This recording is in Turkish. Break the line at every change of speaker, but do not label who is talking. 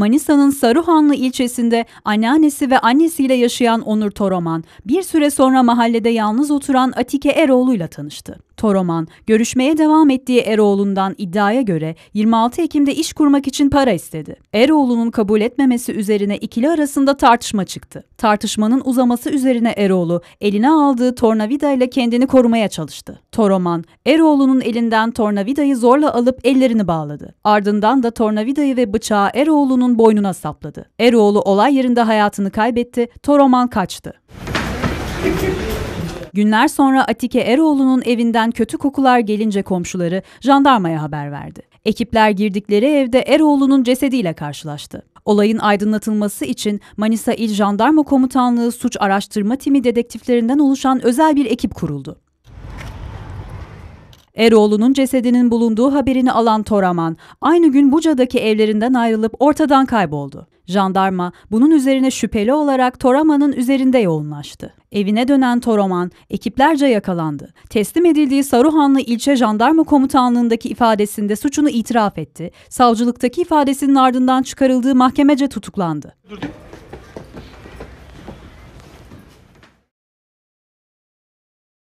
Manisa'nın Saruhanlı ilçesinde anneannesi ve annesiyle yaşayan Onur Toroman bir süre sonra mahallede yalnız oturan Atike Eroğlu'yla tanıştı. Toroman, görüşmeye devam ettiği Eroğlu'ndan iddiaya göre 26 Ekim'de iş kurmak için para istedi. Eroğlu'nun kabul etmemesi üzerine ikili arasında tartışma çıktı. Tartışmanın uzaması üzerine Eroğlu eline aldığı tornavida ile kendini korumaya çalıştı. Toroman, Eroğlu'nun elinden tornavidayı zorla alıp ellerini bağladı. Ardından da tornavidayı ve bıçağı Eroğlu'nun boynuna sapladı. Eroğlu olay yerinde hayatını kaybetti, Toroman kaçtı. Günler sonra Atike Eroğlu'nun evinden kötü kokular gelince komşuları jandarmaya haber verdi. Ekipler girdikleri evde Eroğlu'nun cesediyle karşılaştı. Olayın aydınlatılması için Manisa İl Jandarma Komutanlığı Suç Araştırma Timi dedektiflerinden oluşan özel bir ekip kuruldu. Eroğlu'nun cesedinin bulunduğu haberini alan Toraman, aynı gün Buca'daki evlerinden ayrılıp ortadan kayboldu. Jandarma bunun üzerine şüpheli olarak Toraman'ın üzerinde yoğunlaştı. Evine dönen Toroman ekiplerce yakalandı. Teslim edildiği Saruhanlı ilçe jandarma komutanlığındaki ifadesinde suçunu itiraf etti. Savcılıktaki ifadesinin ardından çıkarıldığı mahkemece tutuklandı. Durduk.